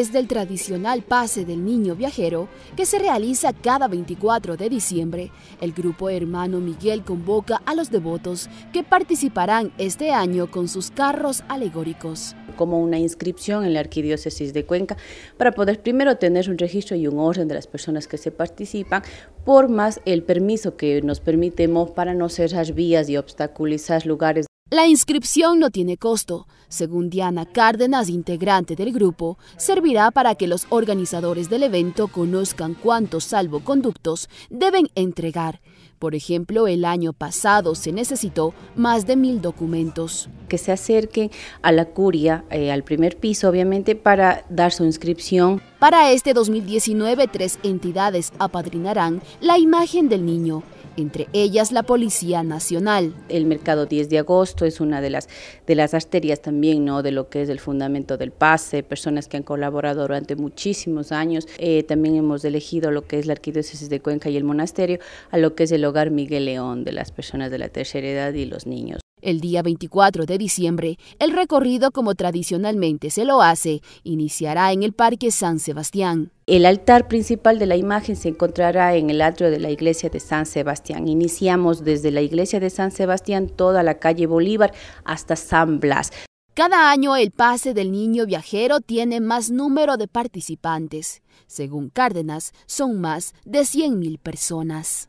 es del tradicional pase del niño viajero que se realiza cada 24 de diciembre, el grupo Hermano Miguel convoca a los devotos que participarán este año con sus carros alegóricos. Como una inscripción en la Arquidiócesis de Cuenca para poder primero tener un registro y un orden de las personas que se participan, por más el permiso que nos permitemos para no cerrar vías y obstaculizar lugares la inscripción no tiene costo. Según Diana Cárdenas, integrante del grupo, servirá para que los organizadores del evento conozcan cuántos salvoconductos deben entregar. Por ejemplo, el año pasado se necesitó más de mil documentos. Que se acerquen a la curia, eh, al primer piso, obviamente, para dar su inscripción. Para este 2019, tres entidades apadrinarán la imagen del niño entre ellas la Policía Nacional. El mercado 10 de agosto es una de las, de las arterias también ¿no? de lo que es el fundamento del pase, personas que han colaborado durante muchísimos años. Eh, también hemos elegido lo que es la Arquidiócesis de Cuenca y el monasterio a lo que es el hogar Miguel León de las personas de la tercera edad y los niños. El día 24 de diciembre, el recorrido, como tradicionalmente se lo hace, iniciará en el Parque San Sebastián. El altar principal de la imagen se encontrará en el atrio de la iglesia de San Sebastián. Iniciamos desde la iglesia de San Sebastián toda la calle Bolívar hasta San Blas. Cada año el pase del niño viajero tiene más número de participantes. Según Cárdenas, son más de 100.000 personas.